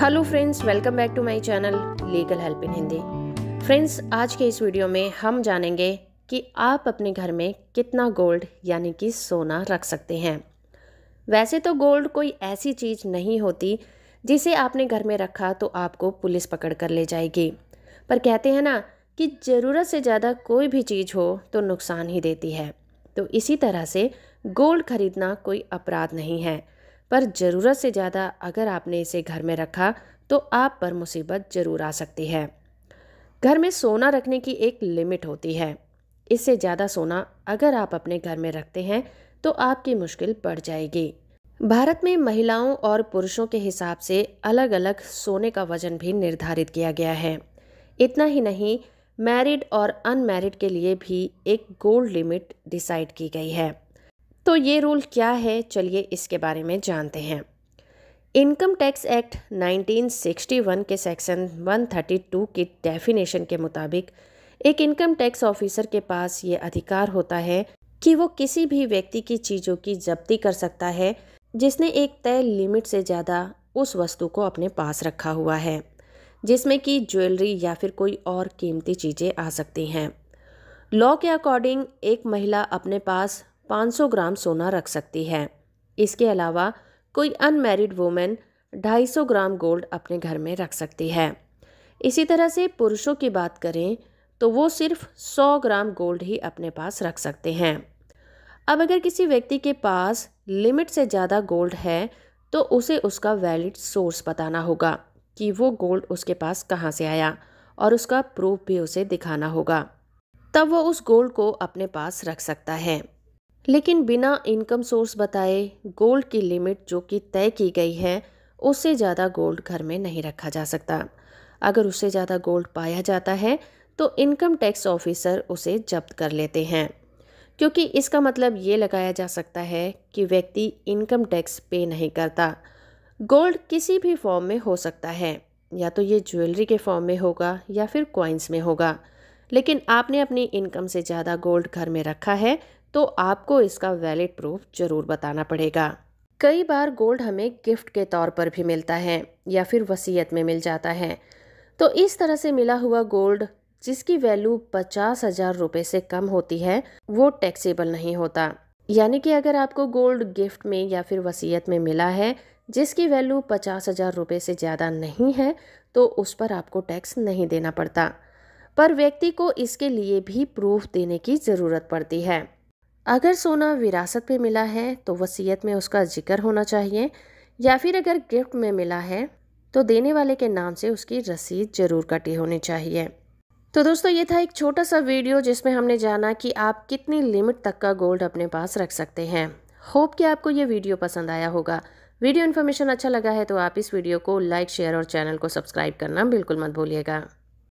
hello friends welcome back to my channel legal help in Hindi friends आज के इस video में हम जानेंगे कि आप अपने घर में कितना गोल्ड यानी कि सोना रख सकते हैं वैसे तो गोल्ड कोई ऐसी चीज़ नहीं होती जिसे आपने घर में रखा तो आपको पुलिस पकड़ कर ले जाएगी पर कहते हैं ना कि ज़रूरत से ज़्यादा कोई भी चीज़ हो तो नुकसान ही देती है तो इसी तरह से गोल्ड खरीदना कोई अपराध नहीं है पर ज़रूरत से ज़्यादा अगर आपने इसे घर में रखा तो आप पर मुसीबत ज़रूर आ सकती है घर में सोना रखने की एक लिमिट होती है इससे ज़्यादा सोना अगर आप अपने घर में रखते हैं तो आपकी मुश्किल बढ़ जाएगी भारत में महिलाओं और पुरुषों के हिसाब से अलग अलग सोने का वजन भी निर्धारित किया गया है इतना ही नहीं मैरिड और अनमैरिड के लिए भी एक गोल्ड लिमिट डिसाइड की गई है तो ये रूल क्या है चलिए इसके बारे में जानते हैं इनकम टैक्स एक्ट 1961 के सेक्शन 132 की डेफिनेशन के मुताबिक एक इनकम टैक्स ऑफिसर के पास ये अधिकार होता है कि वो किसी भी व्यक्ति की चीज़ों की जब्ती कर सकता है जिसने एक तय लिमिट से ज़्यादा उस वस्तु को अपने पास रखा हुआ है जिसमें कि ज्वेलरी या फिर कोई और कीमती चीज़ें आ सकती हैं लॉ के अकॉर्डिंग एक महिला अपने पास 500 ग्राम सोना रख सकती है इसके अलावा कोई अनमेरिड वूमेन 250 ग्राम गोल्ड अपने घर में रख सकती है इसी तरह से पुरुषों की बात करें तो वो सिर्फ 100 ग्राम गोल्ड ही अपने पास रख सकते हैं अब अगर किसी व्यक्ति के पास लिमिट से ज़्यादा गोल्ड है तो उसे उसका वैलिड सोर्स बताना होगा कि वो गोल्ड उसके पास कहाँ से आया और उसका प्रूफ भी उसे दिखाना होगा तब वो उस गोल्ड को अपने पास रख सकता है लेकिन बिना इनकम सोर्स बताए गोल्ड की लिमिट जो कि तय की गई है उससे ज़्यादा गोल्ड घर में नहीं रखा जा सकता अगर उससे ज़्यादा गोल्ड पाया जाता है तो इनकम टैक्स ऑफिसर उसे जब्त कर लेते हैं क्योंकि इसका मतलब ये लगाया जा सकता है कि व्यक्ति इनकम टैक्स पे नहीं करता गोल्ड किसी भी फॉर्म में हो सकता है या तो ये ज्वेलरी के फॉर्म में होगा या फिर क्वाइंस में होगा लेकिन आपने अपनी इनकम से ज़्यादा गोल्ड घर में रखा है तो आपको इसका वैलिड प्रूफ जरूर बताना पड़ेगा कई बार गोल्ड हमें गिफ्ट के तौर पर भी मिलता है या फिर वसीयत में मिल जाता है तो इस तरह से मिला हुआ गोल्ड जिसकी वैल्यू पचास हजार रुपये से कम होती है वो टैक्सेबल नहीं होता यानी कि अगर आपको गोल्ड गिफ्ट में या फिर वसीयत में मिला है जिसकी वैल्यू पचास हजार रुपये से ज़्यादा नहीं है तो उस पर आपको टैक्स नहीं देना पड़ता पर व्यक्ति को इसके लिए भी प्रूफ देने की ज़रूरत पड़ती है अगर सोना विरासत में मिला है तो वसीयत में उसका जिक्र होना चाहिए या फिर अगर गिफ्ट में मिला है तो देने वाले के नाम से उसकी रसीद ज़रूर कटी होनी चाहिए तो दोस्तों ये था एक छोटा सा वीडियो जिसमें हमने जाना कि आप कितनी लिमिट तक का गोल्ड अपने पास रख सकते हैं होप कि आपको ये वीडियो पसंद आया होगा वीडियो इन्फॉर्मेशन अच्छा लगा है तो आप इस वीडियो को लाइक शेयर और चैनल को सब्सक्राइब करना बिल्कुल मत भूलिएगा